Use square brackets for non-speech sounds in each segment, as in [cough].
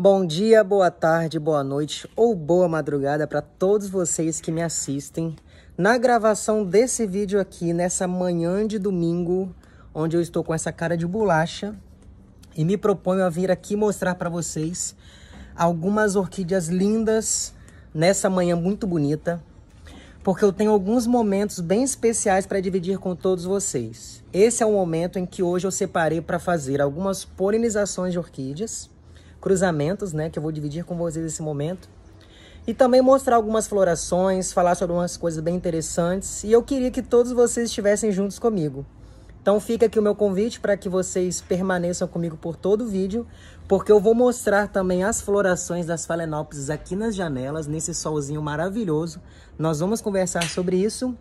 Bom dia, boa tarde, boa noite ou boa madrugada para todos vocês que me assistem na gravação desse vídeo aqui nessa manhã de domingo, onde eu estou com essa cara de bolacha e me proponho a vir aqui mostrar para vocês algumas orquídeas lindas nessa manhã muito bonita, porque eu tenho alguns momentos bem especiais para dividir com todos vocês. Esse é o momento em que hoje eu separei para fazer algumas polinizações de orquídeas cruzamentos, né, que eu vou dividir com vocês nesse momento. E também mostrar algumas florações, falar sobre umas coisas bem interessantes. E eu queria que todos vocês estivessem juntos comigo. Então fica aqui o meu convite para que vocês permaneçam comigo por todo o vídeo, porque eu vou mostrar também as florações das Phalaenopsis aqui nas janelas, nesse solzinho maravilhoso. Nós vamos conversar sobre isso.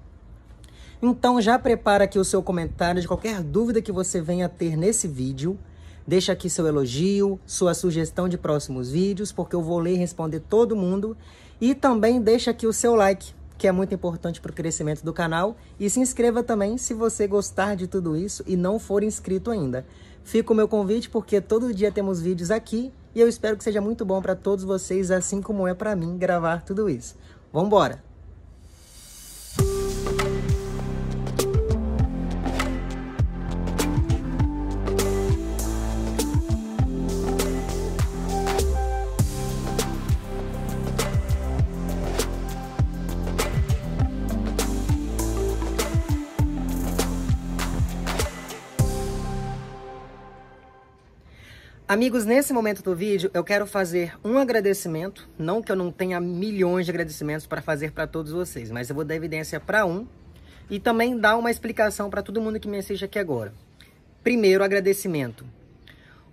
Então já prepara aqui o seu comentário de qualquer dúvida que você venha ter nesse vídeo. Deixa aqui seu elogio, sua sugestão de próximos vídeos, porque eu vou ler e responder todo mundo. E também deixa aqui o seu like, que é muito importante para o crescimento do canal. E se inscreva também se você gostar de tudo isso e não for inscrito ainda. Fica o meu convite, porque todo dia temos vídeos aqui e eu espero que seja muito bom para todos vocês, assim como é para mim gravar tudo isso. Vambora! Amigos, nesse momento do vídeo eu quero fazer um agradecimento, não que eu não tenha milhões de agradecimentos para fazer para todos vocês, mas eu vou dar evidência para um e também dar uma explicação para todo mundo que me assiste aqui agora. Primeiro, agradecimento.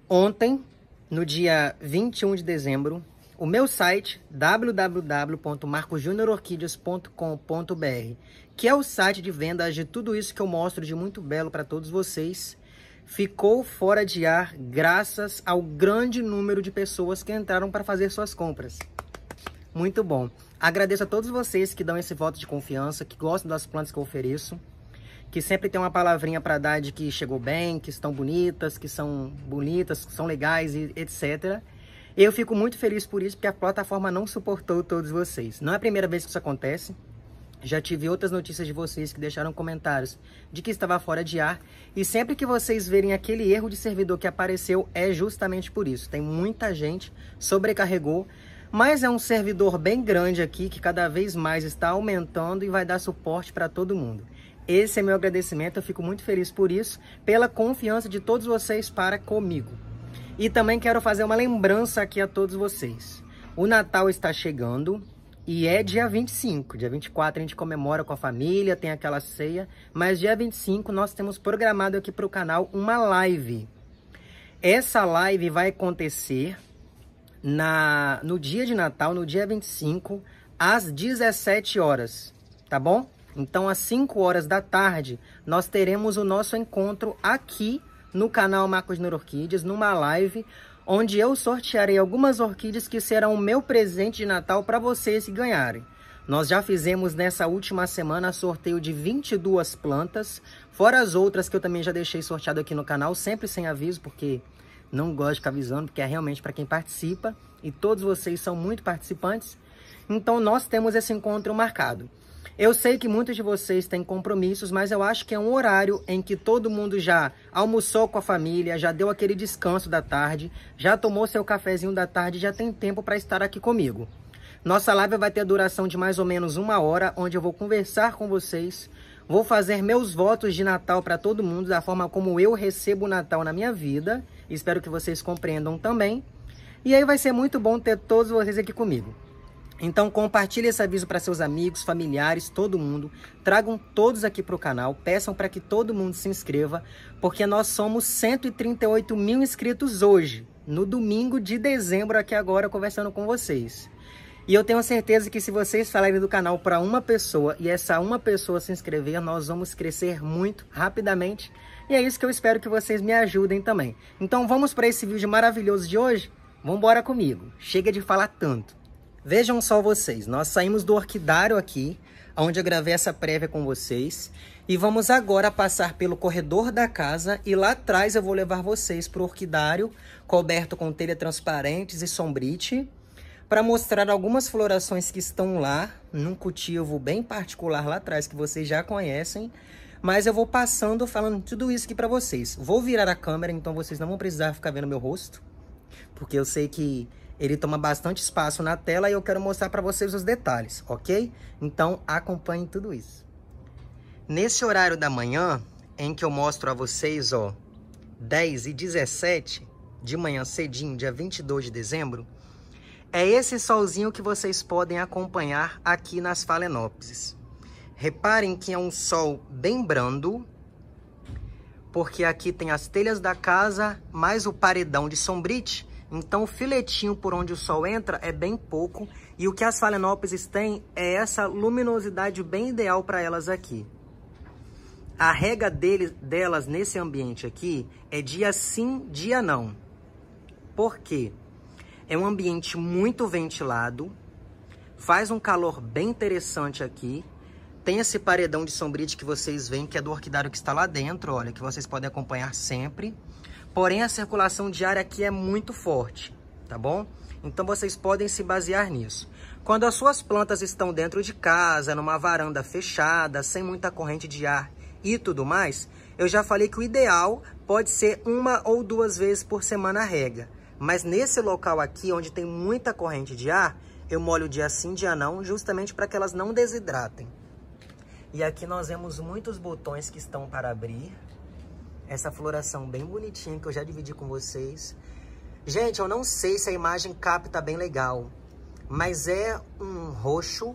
Ontem, no dia 21 de dezembro, o meu site www.marcosjuniororquídeas.com.br, que é o site de vendas de tudo isso que eu mostro de muito belo para todos vocês, ficou fora de ar graças ao grande número de pessoas que entraram para fazer suas compras. Muito bom. Agradeço a todos vocês que dão esse voto de confiança, que gostam das plantas que eu ofereço, que sempre tem uma palavrinha para dar de que chegou bem, que estão bonitas, que são bonitas, que são legais, etc. Eu fico muito feliz por isso, porque a plataforma não suportou todos vocês. Não é a primeira vez que isso acontece. Já tive outras notícias de vocês que deixaram comentários de que estava fora de ar e sempre que vocês verem aquele erro de servidor que apareceu é justamente por isso. Tem muita gente sobrecarregou, mas é um servidor bem grande aqui que cada vez mais está aumentando e vai dar suporte para todo mundo. Esse é meu agradecimento, eu fico muito feliz por isso, pela confiança de todos vocês para comigo. E também quero fazer uma lembrança aqui a todos vocês. O Natal está chegando, e é dia 25, dia 24 a gente comemora com a família, tem aquela ceia, mas dia 25 nós temos programado aqui para o canal uma live. Essa live vai acontecer na no dia de Natal, no dia 25, às 17 horas, tá bom? Então, às 5 horas da tarde, nós teremos o nosso encontro aqui no canal Marcos Nororquídeas numa live onde eu sortearei algumas orquídeas que serão o meu presente de Natal para vocês que ganharem. Nós já fizemos nessa última semana sorteio de 22 plantas, fora as outras que eu também já deixei sorteado aqui no canal, sempre sem aviso, porque não gosto de ficar avisando, porque é realmente para quem participa, e todos vocês são muito participantes. Então nós temos esse encontro marcado. Eu sei que muitos de vocês têm compromissos, mas eu acho que é um horário em que todo mundo já almoçou com a família, já deu aquele descanso da tarde, já tomou seu cafezinho da tarde, já tem tempo para estar aqui comigo. Nossa live vai ter duração de mais ou menos uma hora, onde eu vou conversar com vocês, vou fazer meus votos de Natal para todo mundo, da forma como eu recebo o Natal na minha vida. Espero que vocês compreendam também. E aí vai ser muito bom ter todos vocês aqui comigo. Então compartilhe esse aviso para seus amigos, familiares, todo mundo. Tragam todos aqui para o canal, peçam para que todo mundo se inscreva, porque nós somos 138 mil inscritos hoje, no domingo de dezembro, aqui agora, conversando com vocês. E eu tenho certeza que se vocês falarem do canal para uma pessoa e essa uma pessoa se inscrever, nós vamos crescer muito rapidamente. E é isso que eu espero que vocês me ajudem também. Então vamos para esse vídeo maravilhoso de hoje? Vambora comigo, chega de falar tanto. Vejam só vocês, nós saímos do orquidário aqui, onde eu gravei essa prévia com vocês, e vamos agora passar pelo corredor da casa e lá atrás eu vou levar vocês para o orquidário, coberto com telha transparentes e sombrite, para mostrar algumas florações que estão lá, num cultivo bem particular lá atrás que vocês já conhecem, mas eu vou passando falando tudo isso aqui para vocês. Vou virar a câmera, então vocês não vão precisar ficar vendo meu rosto, porque eu sei que ele toma bastante espaço na tela e eu quero mostrar para vocês os detalhes, ok? Então acompanhe tudo isso. Nesse horário da manhã, em que eu mostro a vocês, ó, 10 e 17 de manhã cedinho, dia 22 de dezembro, é esse solzinho que vocês podem acompanhar aqui nas Phalaenopsis. Reparem que é um sol bem brando, porque aqui tem as telhas da casa, mais o paredão de sombrite, então o filetinho por onde o sol entra é bem pouco e o que as phalaenopsis têm é essa luminosidade bem ideal para elas aqui. A rega deles, delas nesse ambiente aqui é dia sim, dia não. Por quê? É um ambiente muito ventilado, faz um calor bem interessante aqui, tem esse paredão de sombrite que vocês veem, que é do orquidário que está lá dentro, olha, que vocês podem acompanhar sempre. Porém, a circulação de ar aqui é muito forte, tá bom? Então vocês podem se basear nisso. Quando as suas plantas estão dentro de casa, numa varanda fechada, sem muita corrente de ar e tudo mais, eu já falei que o ideal pode ser uma ou duas vezes por semana a rega. Mas nesse local aqui, onde tem muita corrente de ar, eu molho dia sim, dia não, justamente para que elas não desidratem. E aqui nós vemos muitos botões que estão para abrir, essa floração bem bonitinha que eu já dividi com vocês. Gente, eu não sei se a imagem capta bem legal, mas é um roxo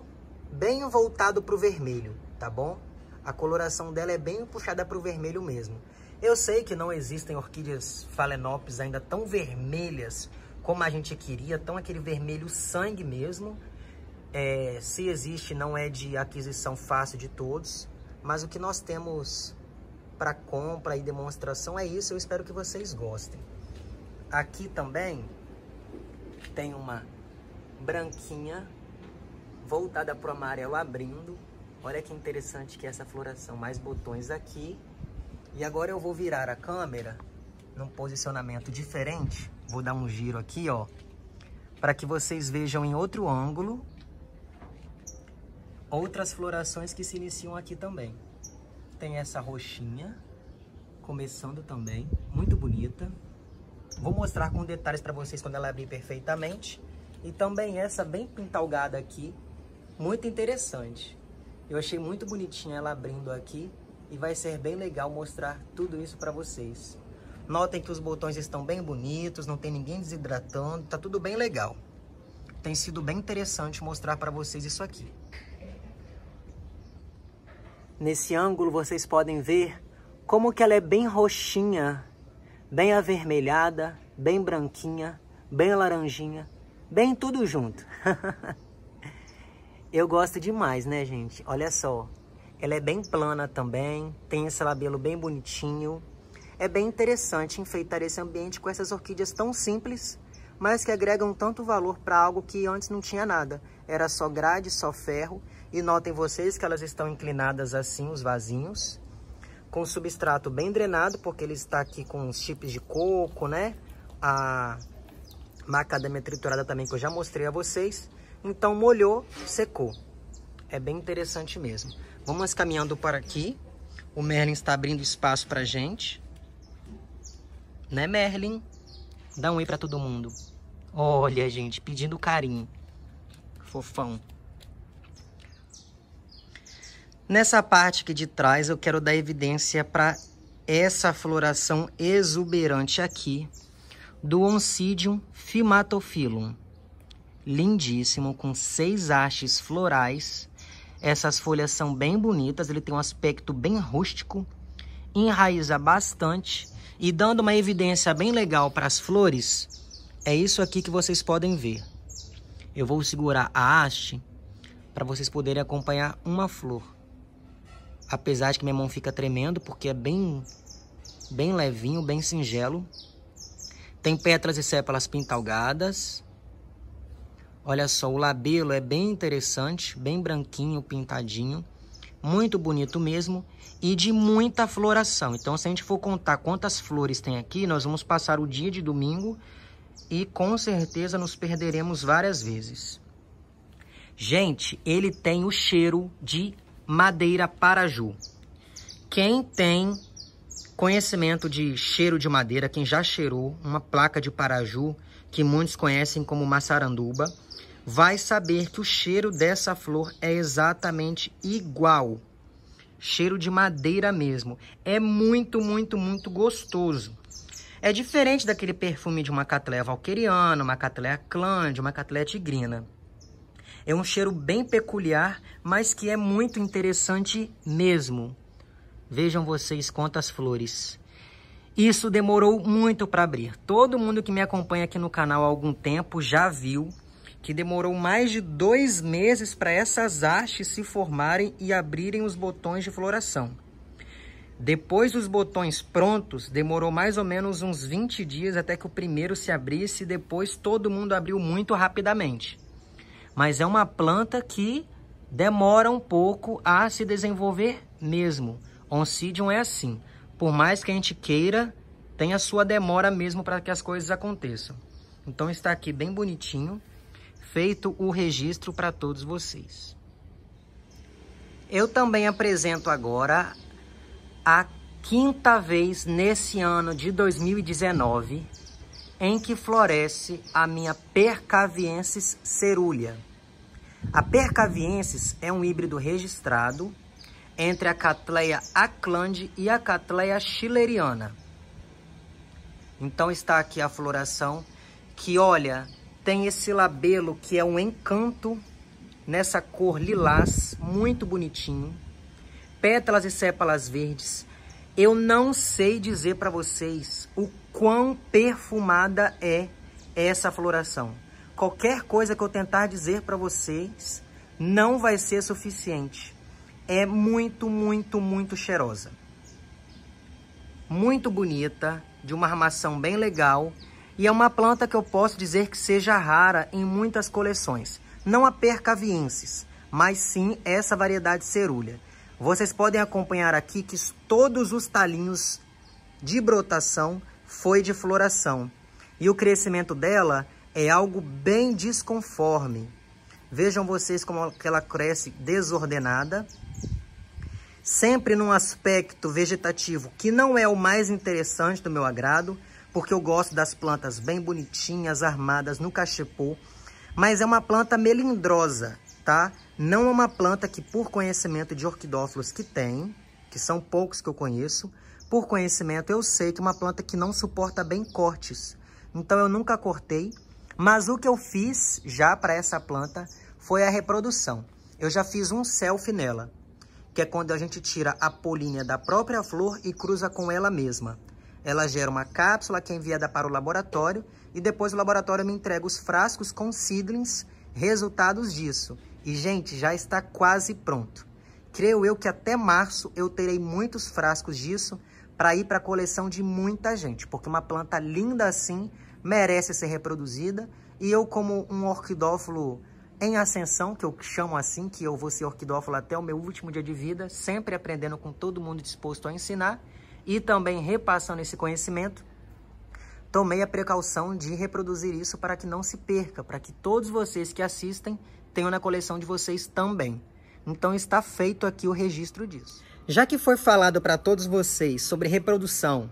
bem voltado para o vermelho, tá bom? A coloração dela é bem puxada para o vermelho mesmo. Eu sei que não existem orquídeas phalaenopsis ainda tão vermelhas como a gente queria, tão aquele vermelho sangue mesmo. É, se existe, não é de aquisição fácil de todos, mas o que nós temos para compra e demonstração. É isso, eu espero que vocês gostem. Aqui também tem uma branquinha voltada para o amarelo abrindo. Olha que interessante que é essa floração, mais botões aqui. E agora eu vou virar a câmera num posicionamento diferente. Vou dar um giro aqui, ó, para que vocês vejam em outro ângulo outras florações que se iniciam aqui também tem essa roxinha, começando também, muito bonita. Vou mostrar com detalhes para vocês quando ela abrir perfeitamente. E também essa bem pintalgada aqui, muito interessante. Eu achei muito bonitinha ela abrindo aqui e vai ser bem legal mostrar tudo isso para vocês. Notem que os botões estão bem bonitos, não tem ninguém desidratando, tá tudo bem legal. Tem sido bem interessante mostrar para vocês isso aqui. Nesse ângulo vocês podem ver como que ela é bem roxinha, bem avermelhada, bem branquinha, bem laranjinha, bem tudo junto. [laughs] Eu gosto demais, né, gente? Olha só. Ela é bem plana também, tem esse labelo bem bonitinho. É bem interessante enfeitar esse ambiente com essas orquídeas tão simples, mas que agregam tanto valor para algo que antes não tinha nada. Era só grade, só ferro, e notem vocês que elas estão inclinadas assim, os vasinhos, com substrato bem drenado, porque ele está aqui com chips de coco, né? A macadamia triturada também, que eu já mostrei a vocês. Então, molhou, secou. É bem interessante mesmo. Vamos caminhando para aqui. O Merlin está abrindo espaço para gente. Né, Merlin? Dá um oi para todo mundo. Olha, gente, pedindo carinho. Fofão. Nessa parte aqui de trás, eu quero dar evidência para essa floração exuberante aqui do Oncidium fimatophyllum. Lindíssimo, com seis hastes florais. Essas folhas são bem bonitas, ele tem um aspecto bem rústico, enraiza bastante. E dando uma evidência bem legal para as flores, é isso aqui que vocês podem ver. Eu vou segurar a haste para vocês poderem acompanhar uma flor. Apesar de que minha mão fica tremendo, porque é bem, bem levinho, bem singelo. Tem pétalas e sépalas pintalgadas. Olha só, o labelo é bem interessante, bem branquinho, pintadinho. Muito bonito mesmo e de muita floração. Então, se a gente for contar quantas flores tem aqui, nós vamos passar o dia de domingo e com certeza nos perderemos várias vezes. Gente, ele tem o cheiro de Madeira Paraju. Quem tem conhecimento de cheiro de madeira, quem já cheirou uma placa de Paraju, que muitos conhecem como maçaranduba, vai saber que o cheiro dessa flor é exatamente igual. Cheiro de madeira mesmo. É muito, muito, muito gostoso. É diferente daquele perfume de uma catleia valqueriana, uma catleia clã, de uma catleia tigrina. É um cheiro bem peculiar, mas que é muito interessante mesmo. Vejam vocês quantas flores. Isso demorou muito para abrir. Todo mundo que me acompanha aqui no canal há algum tempo já viu que demorou mais de dois meses para essas hastes se formarem e abrirem os botões de floração. Depois dos botões prontos, demorou mais ou menos uns 20 dias até que o primeiro se abrisse e depois todo mundo abriu muito rapidamente mas é uma planta que demora um pouco a se desenvolver mesmo. Oncidium é assim. Por mais que a gente queira, tem a sua demora mesmo para que as coisas aconteçam. Então está aqui bem bonitinho, feito o registro para todos vocês. Eu também apresento agora a quinta vez nesse ano de 2019 em que floresce a minha Percaviensis cerúlea. A Percaviensis é um híbrido registrado entre a Catleia aclande e a Catleia schilleriana. Então está aqui a floração que, olha, tem esse labelo que é um encanto nessa cor lilás, muito bonitinho. Pétalas e sépalas verdes. Eu não sei dizer para vocês o quão perfumada é essa floração. Qualquer coisa que eu tentar dizer para vocês não vai ser suficiente. É muito, muito, muito cheirosa. Muito bonita, de uma armação bem legal e é uma planta que eu posso dizer que seja rara em muitas coleções. Não a percaviensis, mas sim essa variedade cerulha. Vocês podem acompanhar aqui que todos os talinhos de brotação foi de floração e o crescimento dela é algo bem desconforme. Vejam vocês como ela cresce desordenada, sempre num aspecto vegetativo que não é o mais interessante do meu agrado, porque eu gosto das plantas bem bonitinhas, armadas no cachepô, mas é uma planta melindrosa, tá? Não é uma planta que, por conhecimento de orquidófilos que tem, que são poucos que eu conheço, por conhecimento, eu sei que é uma planta que não suporta bem cortes. Então, eu nunca cortei. Mas o que eu fiz já para essa planta foi a reprodução. Eu já fiz um selfie nela, que é quando a gente tira a polínia da própria flor e cruza com ela mesma. Ela gera uma cápsula que é enviada para o laboratório e depois o laboratório me entrega os frascos com seedlings, resultados disso. E, gente, já está quase pronto. Creio eu que até março eu terei muitos frascos disso para ir para a coleção de muita gente, porque uma planta linda assim merece ser reproduzida. E eu, como um orquidófilo em ascensão, que eu chamo assim, que eu vou ser orquidófilo até o meu último dia de vida, sempre aprendendo com todo mundo disposto a ensinar e também repassando esse conhecimento, tomei a precaução de reproduzir isso para que não se perca, para que todos vocês que assistem tenham na coleção de vocês também. Então está feito aqui o registro disso. Já que foi falado para todos vocês sobre reprodução,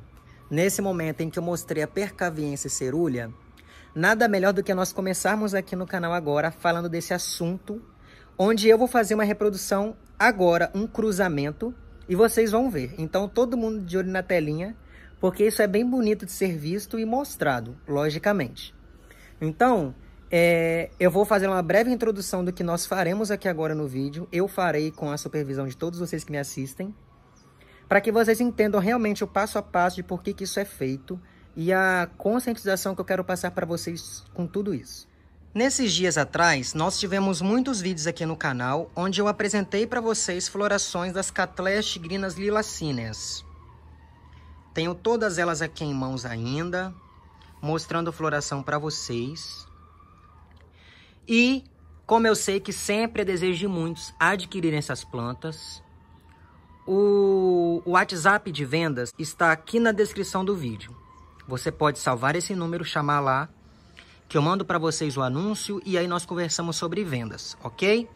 nesse momento em que eu mostrei a percaviência cerúlea, nada melhor do que nós começarmos aqui no canal agora falando desse assunto, onde eu vou fazer uma reprodução agora, um cruzamento, e vocês vão ver. Então, todo mundo de olho na telinha, porque isso é bem bonito de ser visto e mostrado, logicamente. Então, é, eu vou fazer uma breve introdução do que nós faremos aqui agora no vídeo. Eu farei com a supervisão de todos vocês que me assistem, para que vocês entendam realmente o passo a passo de por que, que isso é feito e a conscientização que eu quero passar para vocês com tudo isso. Nesses dias atrás, nós tivemos muitos vídeos aqui no canal onde eu apresentei para vocês florações das Cattleyas tigrinas lilacíneas. Tenho todas elas aqui em mãos ainda, mostrando floração para vocês. E como eu sei que sempre é desejo de muitos adquirirem essas plantas, o WhatsApp de vendas está aqui na descrição do vídeo. Você pode salvar esse número, chamar lá, que eu mando para vocês o anúncio e aí nós conversamos sobre vendas, ok?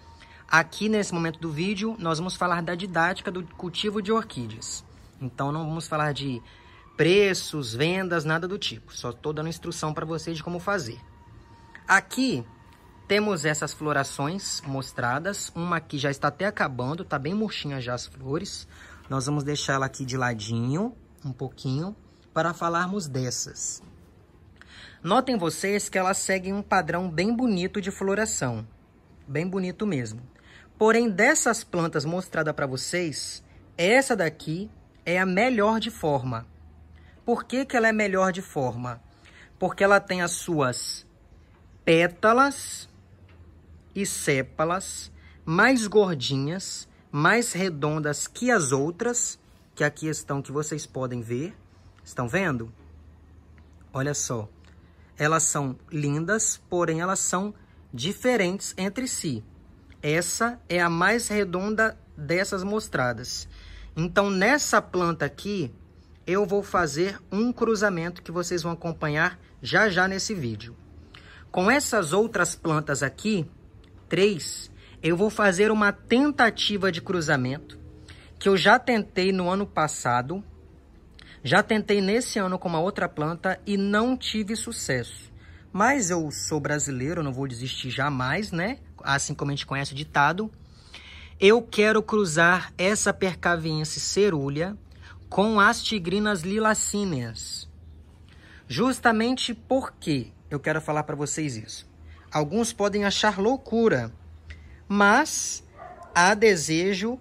Aqui nesse momento do vídeo, nós vamos falar da didática do cultivo de orquídeas. Então não vamos falar de preços, vendas, nada do tipo. Só estou dando instrução para vocês de como fazer. Aqui temos essas florações mostradas, uma aqui já está até acabando, está bem murchinha já as flores. Nós vamos deixar ela aqui de ladinho, um pouquinho, para falarmos dessas. Notem vocês que elas seguem um padrão bem bonito de floração, bem bonito mesmo. Porém, dessas plantas mostradas para vocês, essa daqui é a melhor de forma. Por que, que ela é melhor de forma? Porque ela tem as suas pétalas e sépalas, mais gordinhas, mais redondas que as outras, que aqui estão, que vocês podem ver. Estão vendo? Olha só. Elas são lindas, porém elas são diferentes entre si. Essa é a mais redonda dessas mostradas. Então, nessa planta aqui, eu vou fazer um cruzamento que vocês vão acompanhar já já nesse vídeo. Com essas outras plantas aqui, 3, eu vou fazer uma tentativa de cruzamento que eu já tentei no ano passado, já tentei nesse ano com uma outra planta e não tive sucesso. Mas eu sou brasileiro, não vou desistir jamais, né? Assim como a gente conhece o ditado. Eu quero cruzar essa percaviense cerúlea com as tigrinas lilacíneas. Justamente porque eu quero falar para vocês isso. Alguns podem achar loucura, mas há desejo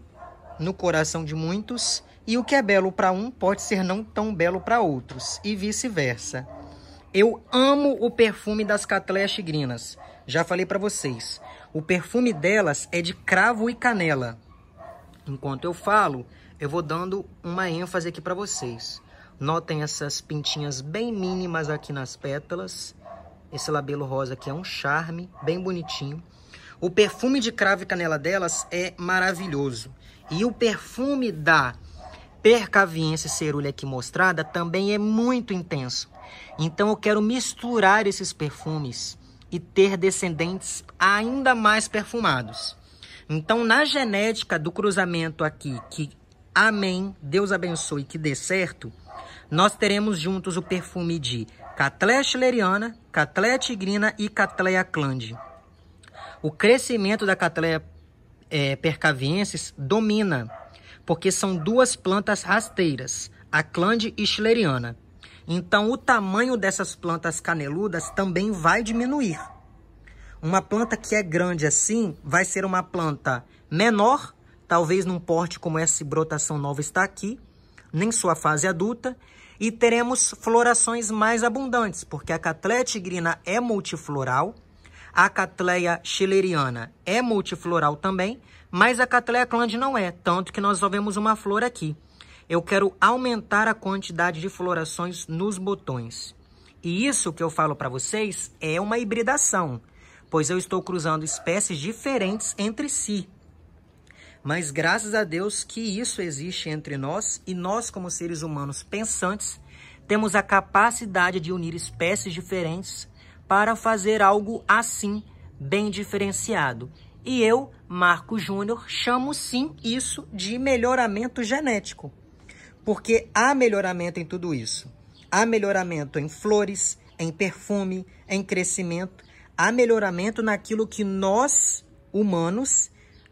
no coração de muitos, e o que é belo para um pode ser não tão belo para outros, e vice-versa. Eu amo o perfume das Cattleyas Chigrinas. Já falei para vocês. O perfume delas é de cravo e canela. Enquanto eu falo, eu vou dando uma ênfase aqui para vocês. Notem essas pintinhas bem mínimas aqui nas pétalas esse labelo rosa aqui é um charme, bem bonitinho. O perfume de cravo e canela delas é maravilhoso. E o perfume da percaviense cerúlea aqui mostrada também é muito intenso. Então eu quero misturar esses perfumes e ter descendentes ainda mais perfumados. Então, na genética do cruzamento aqui, que amém, Deus abençoe, que dê certo, nós teremos juntos o perfume de Catlea schilleriana, Catlea tigrina e Catlea clande. O crescimento da Catlea é, percaviensis domina, porque são duas plantas rasteiras, a clande e schilleriana. Então, o tamanho dessas plantas caneludas também vai diminuir. Uma planta que é grande assim vai ser uma planta menor, talvez num porte como essa brotação nova está aqui, nem sua fase adulta, e teremos florações mais abundantes, porque a catleia tigrina é multifloral, a catleia schilleriana é multifloral também, mas a catleia clande não é, tanto que nós só vemos uma flor aqui. Eu quero aumentar a quantidade de florações nos botões. E isso que eu falo para vocês é uma hibridação, pois eu estou cruzando espécies diferentes entre si. Mas graças a Deus que isso existe entre nós e nós, como seres humanos pensantes, temos a capacidade de unir espécies diferentes para fazer algo assim, bem diferenciado. E eu, Marco Júnior, chamo sim isso de melhoramento genético. Porque há melhoramento em tudo isso. Há melhoramento em flores, em perfume, em crescimento. Há melhoramento naquilo que nós, humanos,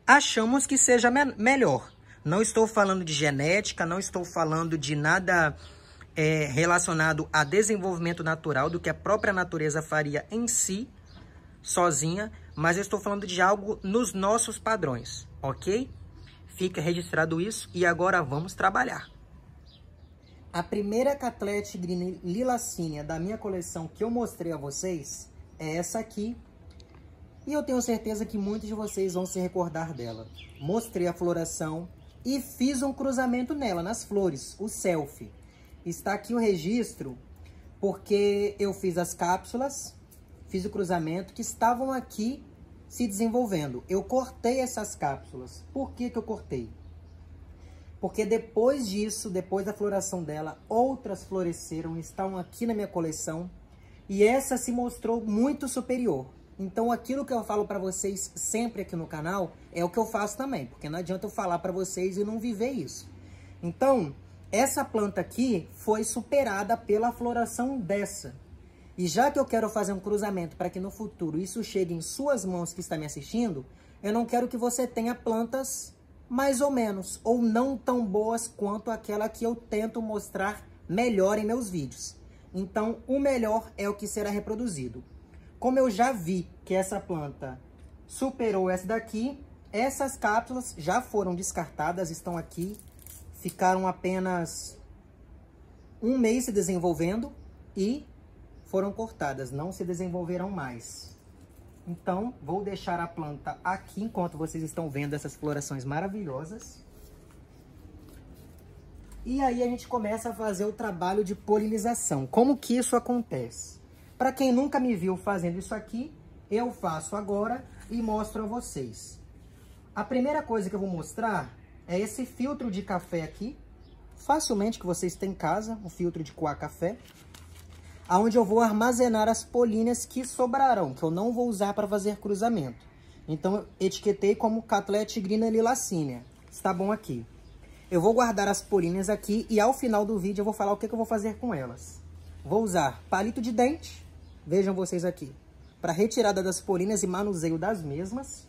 achamos que seja me melhor. Não estou falando de genética, não estou falando de nada é, relacionado a desenvolvimento natural, do que a própria natureza faria em si, sozinha, mas eu estou falando de algo nos nossos padrões, ok? Fica registrado isso e agora vamos trabalhar. A primeira catlete green da minha coleção que eu mostrei a vocês é essa aqui, e eu tenho certeza que muitos de vocês vão se recordar dela. Mostrei a floração e fiz um cruzamento nela, nas flores, o selfie. Está aqui o registro porque eu fiz as cápsulas, fiz o cruzamento, que estavam aqui se desenvolvendo. Eu cortei essas cápsulas. Por que, que eu cortei? Porque depois disso, depois da floração dela, outras floresceram, estão aqui na minha coleção, e essa se mostrou muito superior. Então aquilo que eu falo para vocês sempre aqui no canal é o que eu faço também, porque não adianta eu falar para vocês e não viver isso. Então, essa planta aqui foi superada pela floração dessa. E já que eu quero fazer um cruzamento para que no futuro isso chegue em suas mãos que está me assistindo, eu não quero que você tenha plantas mais ou menos, ou não tão boas quanto aquela que eu tento mostrar melhor em meus vídeos. Então, o melhor é o que será reproduzido. Como eu já vi que essa planta superou essa daqui, essas cápsulas já foram descartadas, estão aqui. Ficaram apenas um mês se desenvolvendo e foram cortadas, não se desenvolverão mais. Então, vou deixar a planta aqui enquanto vocês estão vendo essas florações maravilhosas. E aí a gente começa a fazer o trabalho de polinização. Como que isso acontece? Para quem nunca me viu fazendo isso aqui, eu faço agora e mostro a vocês. A primeira coisa que eu vou mostrar é esse filtro de café aqui, facilmente que vocês têm em casa, um filtro de coar café, aonde eu vou armazenar as polinhas que sobraram, que eu não vou usar para fazer cruzamento. Então, etiquetei como Catlete tigrina Lilacínia. Está bom aqui. Eu vou guardar as polinhas aqui e ao final do vídeo eu vou falar o que, que eu vou fazer com elas. Vou usar palito de dente, Vejam vocês aqui. Para retirada das polinas e manuseio das mesmas.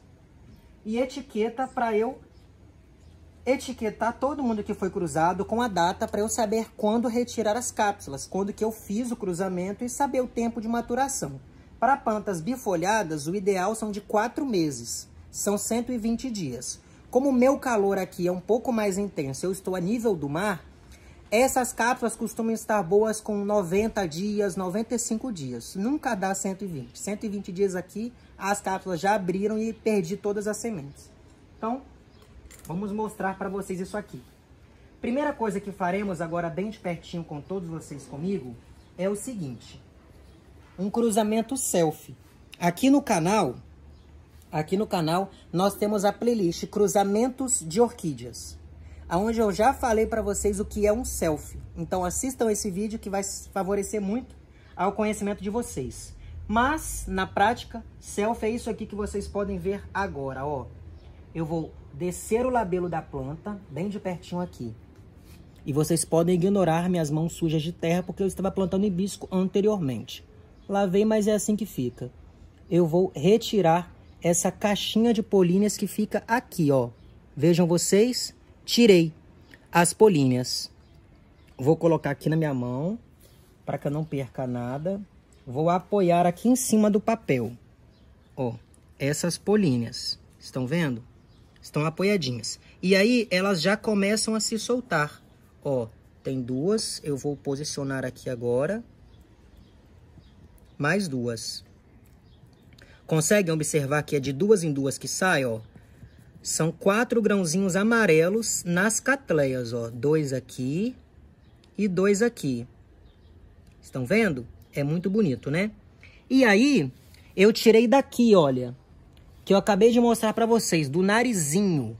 E etiqueta para eu etiquetar todo mundo que foi cruzado com a data para eu saber quando retirar as cápsulas, quando que eu fiz o cruzamento e saber o tempo de maturação. Para plantas bifolhadas, o ideal são de 4 meses, são 120 dias. Como o meu calor aqui é um pouco mais intenso, eu estou a nível do mar, essas cápsulas costumam estar boas com 90 dias, 95 dias. Nunca dá 120. 120 dias aqui, as cápsulas já abriram e perdi todas as sementes. Então, vamos mostrar para vocês isso aqui. Primeira coisa que faremos agora bem de pertinho com todos vocês comigo é o seguinte. Um cruzamento selfie. Aqui no canal, aqui no canal, nós temos a playlist Cruzamentos de Orquídeas. Aonde eu já falei para vocês o que é um selfie. Então assistam esse vídeo que vai favorecer muito ao conhecimento de vocês. Mas, na prática, selfie é isso aqui que vocês podem ver agora, ó. Eu vou descer o labelo da planta, bem de pertinho aqui. E vocês podem ignorar minhas mãos sujas de terra, porque eu estava plantando hibisco anteriormente. Lavei, mas é assim que fica. Eu vou retirar essa caixinha de polínias que fica aqui, ó. Vejam vocês, Tirei as polinhas Vou colocar aqui na minha mão, para que eu não perca nada. Vou apoiar aqui em cima do papel. Ó, essas polinhas estão vendo? Estão apoiadinhas. E aí, elas já começam a se soltar. Ó, tem duas, eu vou posicionar aqui agora. Mais duas. Conseguem observar que é de duas em duas que sai, ó? São quatro grãozinhos amarelos nas catleias, ó. Dois aqui e dois aqui. Estão vendo? É muito bonito, né? E aí, eu tirei daqui, olha. Que eu acabei de mostrar para vocês, do narizinho.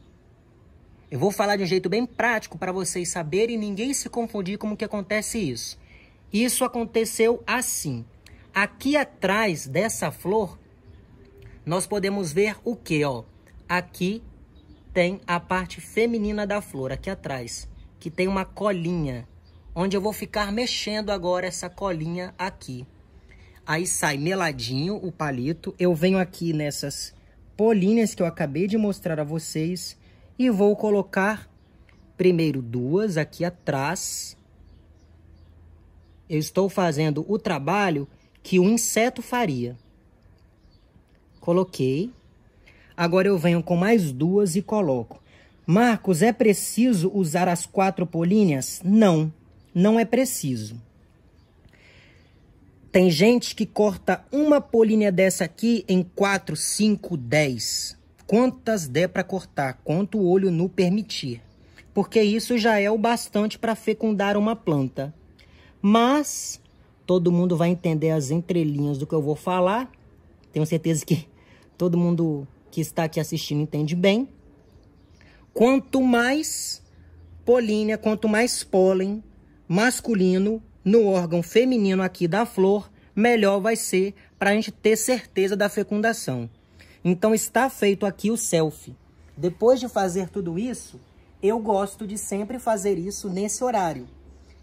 Eu vou falar de um jeito bem prático para vocês saberem e ninguém se confundir como que acontece isso. Isso aconteceu assim. Aqui atrás dessa flor, nós podemos ver o que, ó? Aqui tem a parte feminina da flor, aqui atrás, que tem uma colinha, onde eu vou ficar mexendo agora essa colinha aqui. Aí sai meladinho o palito, eu venho aqui nessas polinhas que eu acabei de mostrar a vocês e vou colocar primeiro duas aqui atrás. Eu estou fazendo o trabalho que um inseto faria. Coloquei. Agora eu venho com mais duas e coloco. Marcos, é preciso usar as quatro polinhas? Não, não é preciso. Tem gente que corta uma polinha dessa aqui em 4, 5, 10. Quantas der para cortar, quanto o olho nu permitir. Porque isso já é o bastante para fecundar uma planta. Mas todo mundo vai entender as entrelinhas do que eu vou falar. Tenho certeza que todo mundo que está aqui assistindo entende bem. Quanto mais polínia, quanto mais pólen masculino no órgão feminino aqui da flor, melhor vai ser para a gente ter certeza da fecundação. Então está feito aqui o selfie. Depois de fazer tudo isso, eu gosto de sempre fazer isso nesse horário,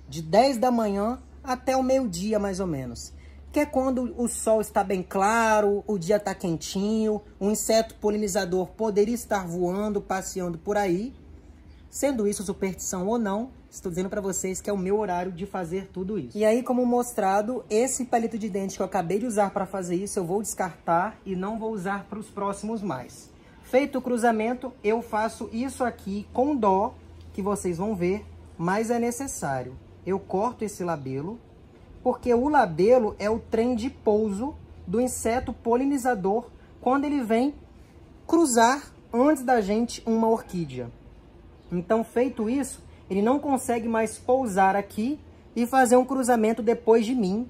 de 10 da manhã até o meio-dia mais ou menos que é quando o sol está bem claro, o dia está quentinho, um inseto polinizador poderia estar voando, passeando por aí. Sendo isso superstição ou não, estou dizendo para vocês que é o meu horário de fazer tudo isso. E aí, como mostrado, esse palito de dente que eu acabei de usar para fazer isso, eu vou descartar e não vou usar para os próximos mais. Feito o cruzamento, eu faço isso aqui com dó, que vocês vão ver, mas é necessário. Eu corto esse labelo, porque o labelo é o trem de pouso do inseto polinizador quando ele vem cruzar antes da gente uma orquídea. Então, feito isso, ele não consegue mais pousar aqui e fazer um cruzamento depois de mim,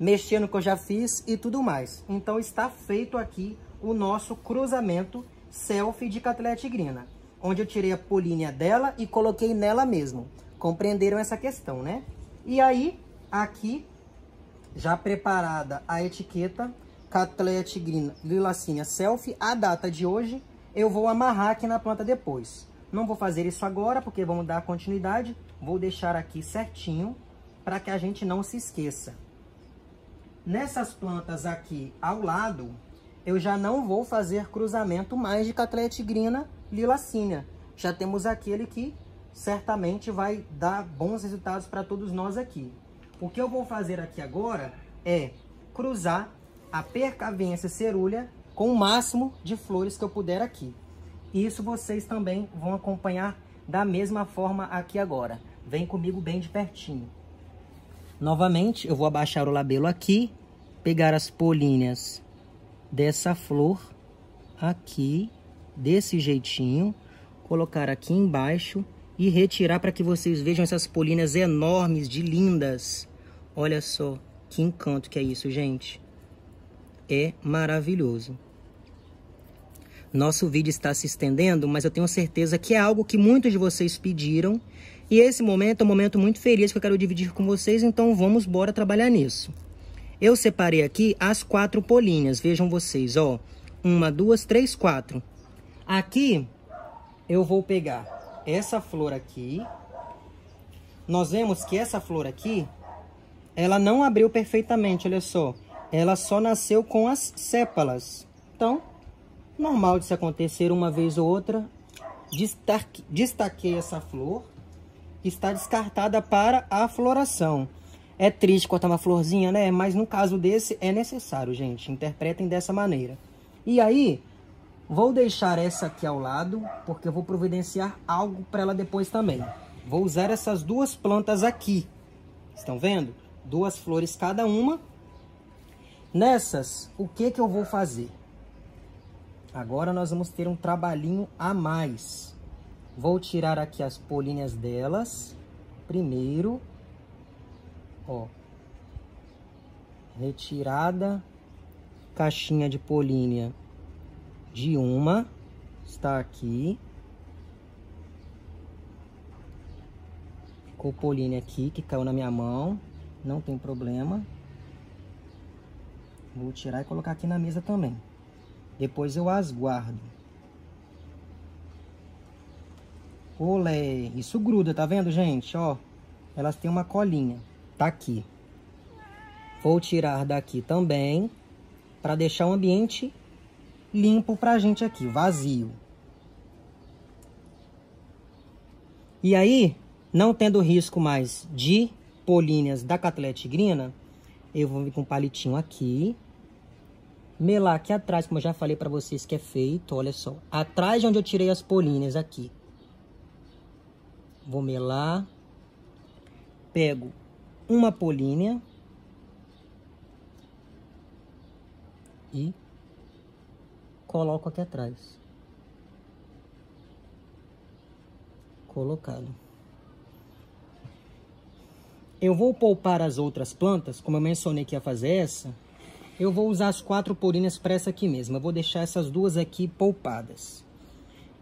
mexendo o que eu já fiz e tudo mais. Então, está feito aqui o nosso cruzamento selfie de Cattleya tigrina, onde eu tirei a polínia dela e coloquei nela mesmo. Compreenderam essa questão, né? E aí, aqui já preparada a etiqueta Catleia tigrina lilacinha, selfie, a data de hoje, eu vou amarrar aqui na planta depois. Não vou fazer isso agora, porque vamos dar continuidade. Vou deixar aqui certinho, para que a gente não se esqueça. Nessas plantas aqui ao lado, eu já não vou fazer cruzamento mais de Catleia tigrina lilacinha. Já temos aquele que certamente vai dar bons resultados para todos nós aqui. O que eu vou fazer aqui agora é cruzar a percavença cerúlea com o máximo de flores que eu puder aqui. Isso vocês também vão acompanhar da mesma forma aqui agora. Vem comigo bem de pertinho. Novamente, eu vou abaixar o labelo aqui, pegar as políneas dessa flor aqui, desse jeitinho, colocar aqui embaixo e retirar para que vocês vejam essas polinas enormes de lindas. Olha só que encanto que é isso, gente. É maravilhoso. Nosso vídeo está se estendendo, mas eu tenho certeza que é algo que muitos de vocês pediram. E esse momento é um momento muito feliz que eu quero dividir com vocês, então vamos bora trabalhar nisso. Eu separei aqui as quatro polinhas, vejam vocês, ó. Uma, duas, três, quatro. Aqui eu vou pegar essa flor aqui, nós vemos que essa flor aqui, ela não abriu perfeitamente, olha só. Ela só nasceu com as sépalas. Então, normal de se acontecer uma vez ou outra. Destaque, destaquei essa flor, está descartada para a floração. É triste cortar uma florzinha, né? Mas no caso desse é necessário, gente. Interpretem dessa maneira. E aí, Vou deixar essa aqui ao lado, porque eu vou providenciar algo para ela depois também. Vou usar essas duas plantas aqui. Estão vendo? Duas flores cada uma. Nessas, o que, que eu vou fazer? Agora nós vamos ter um trabalhinho a mais. Vou tirar aqui as polinhas delas. Primeiro, ó, retirada, caixinha de polínea de uma está aqui. Ficou poline aqui, que caiu na minha mão. Não tem problema. Vou tirar e colocar aqui na mesa também. Depois eu as guardo. Olé! Isso gruda, tá vendo, gente? Ó, elas têm uma colinha. Tá aqui. Vou tirar daqui também, para deixar o ambiente limpo para a gente aqui, vazio. E aí, não tendo risco mais de polínias da catalete tigrina, eu vou vir com um palitinho aqui, melar aqui atrás, como eu já falei para vocês que é feito, olha só. Atrás de onde eu tirei as polínias aqui. Vou melar. Pego uma polínia E coloco aqui atrás. Colocado. Eu vou poupar as outras plantas, como eu mencionei que ia fazer essa, eu vou usar as quatro polinas para essa aqui mesmo. Eu vou deixar essas duas aqui poupadas.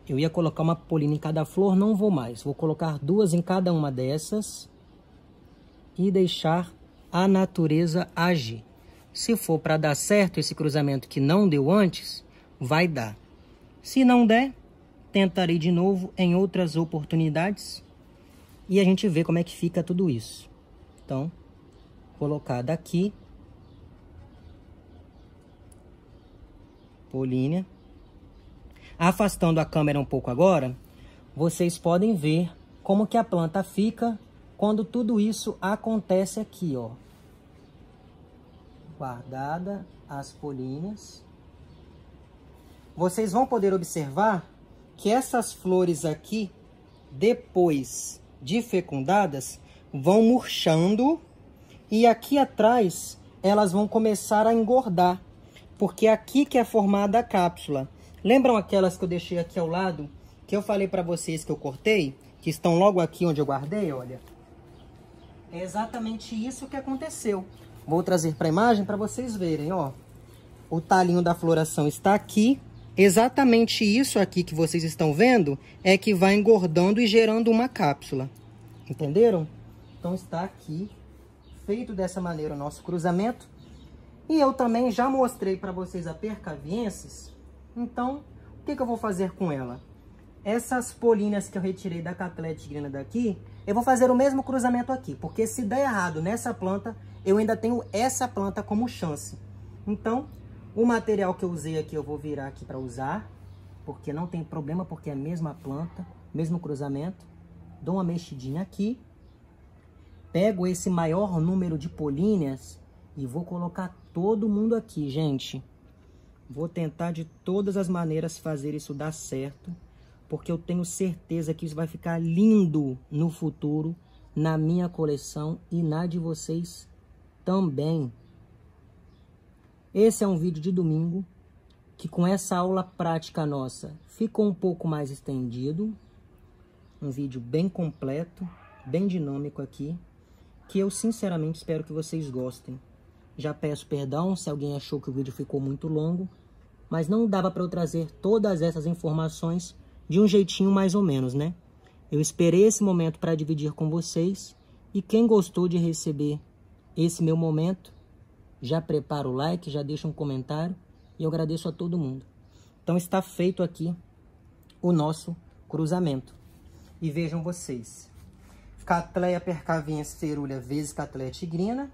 Eu ia colocar uma polina em cada flor, não vou mais. Vou colocar duas em cada uma dessas e deixar a natureza agir. Se for para dar certo esse cruzamento que não deu antes, vai dar. Se não der, tentarei de novo em outras oportunidades e a gente vê como é que fica tudo isso. Então, colocar daqui, polínea. Afastando a câmera um pouco agora, vocês podem ver como que a planta fica quando tudo isso acontece aqui, ó. Guardada as políneas vocês vão poder observar que essas flores aqui, depois de fecundadas, vão murchando e aqui atrás elas vão começar a engordar, porque é aqui que é formada a cápsula. Lembram aquelas que eu deixei aqui ao lado, que eu falei para vocês que eu cortei, que estão logo aqui onde eu guardei, olha? É exatamente isso que aconteceu. Vou trazer para a imagem para vocês verem, ó. O talinho da floração está aqui, Exatamente isso aqui que vocês estão vendo é que vai engordando e gerando uma cápsula. Entenderam? Então está aqui feito dessa maneira o nosso cruzamento. E eu também já mostrei para vocês a percaviensis. Então, o que, que, eu vou fazer com ela? Essas polinas que eu retirei da catlete grina daqui, eu vou fazer o mesmo cruzamento aqui. Porque se der errado nessa planta, eu ainda tenho essa planta como chance. Então, o material que eu usei aqui eu vou virar aqui para usar, porque não tem problema, porque é a mesma planta, mesmo cruzamento. Dou uma mexidinha aqui, pego esse maior número de políneas e vou colocar todo mundo aqui, gente. Vou tentar de todas as maneiras fazer isso dar certo, porque eu tenho certeza que isso vai ficar lindo no futuro, na minha coleção e na de vocês também. Esse é um vídeo de domingo, que com essa aula prática nossa ficou um pouco mais estendido, um vídeo bem completo, bem dinâmico aqui, que eu sinceramente espero que vocês gostem. Já peço perdão se alguém achou que o vídeo ficou muito longo, mas não dava para eu trazer todas essas informações de um jeitinho mais ou menos, né? Eu esperei esse momento para dividir com vocês e quem gostou de receber esse meu momento já prepara o like, já deixa um comentário e eu agradeço a todo mundo. Então está feito aqui o nosso cruzamento. E vejam vocês. Catleia percavinha cerúlea vezes Catleia tigrina,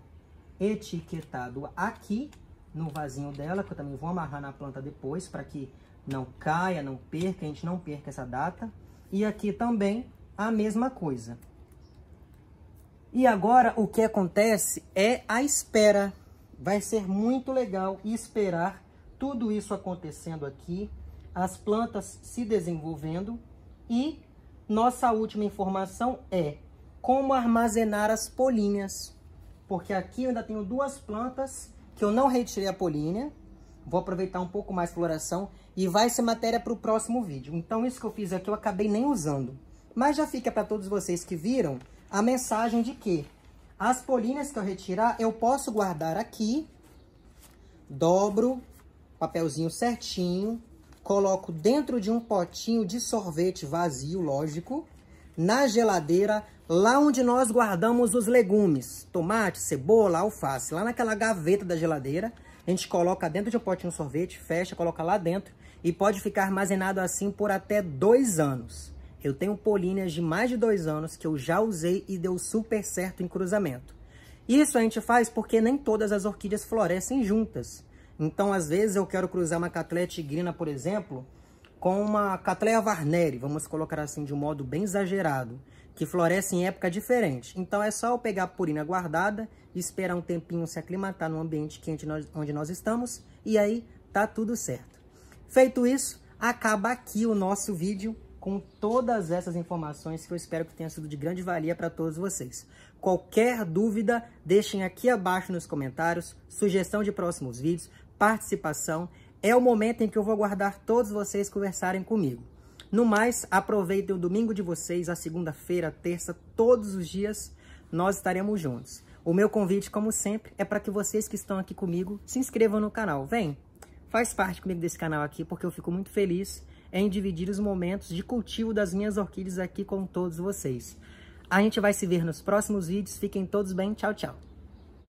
etiquetado aqui no vasinho dela, que eu também vou amarrar na planta depois, para que não caia, não perca, a gente não perca essa data. E aqui também a mesma coisa. E agora o que acontece é a espera. Vai ser muito legal esperar tudo isso acontecendo aqui, as plantas se desenvolvendo e nossa última informação é como armazenar as polinhas. Porque aqui eu ainda tenho duas plantas que eu não retirei a polínea. Vou aproveitar um pouco mais a floração e vai ser matéria para o próximo vídeo. Então isso que eu fiz aqui eu acabei nem usando. Mas já fica para todos vocês que viram a mensagem de que as polinhas que eu retirar, eu posso guardar aqui. Dobro, papelzinho certinho. Coloco dentro de um potinho de sorvete vazio, lógico. Na geladeira, lá onde nós guardamos os legumes. Tomate, cebola, alface. Lá naquela gaveta da geladeira, a gente coloca dentro de um potinho de sorvete, fecha, coloca lá dentro. E pode ficar armazenado assim por até dois anos. Eu tenho políneas de mais de dois anos que eu já usei e deu super certo em cruzamento. Isso a gente faz porque nem todas as orquídeas florescem juntas. Então, às vezes, eu quero cruzar uma catleia tigrina, por exemplo, com uma catleia varneri, vamos colocar assim de um modo bem exagerado, que floresce em época diferente. Então, é só eu pegar a purina guardada, esperar um tempinho se aclimatar no ambiente quente onde nós estamos, e aí tá tudo certo. Feito isso, acaba aqui o nosso vídeo com todas essas informações que eu espero que tenha sido de grande valia para todos vocês. Qualquer dúvida, deixem aqui abaixo nos comentários, sugestão de próximos vídeos, participação. É o momento em que eu vou aguardar todos vocês conversarem comigo. No mais, aproveitem o domingo de vocês, a segunda-feira, terça, todos os dias nós estaremos juntos. O meu convite, como sempre, é para que vocês que estão aqui comigo se inscrevam no canal. Vem, faz parte comigo desse canal aqui, porque eu fico muito feliz em dividir os momentos de cultivo das minhas orquídeas aqui com todos vocês. A gente vai se ver nos próximos vídeos. Fiquem todos bem. Tchau, tchau.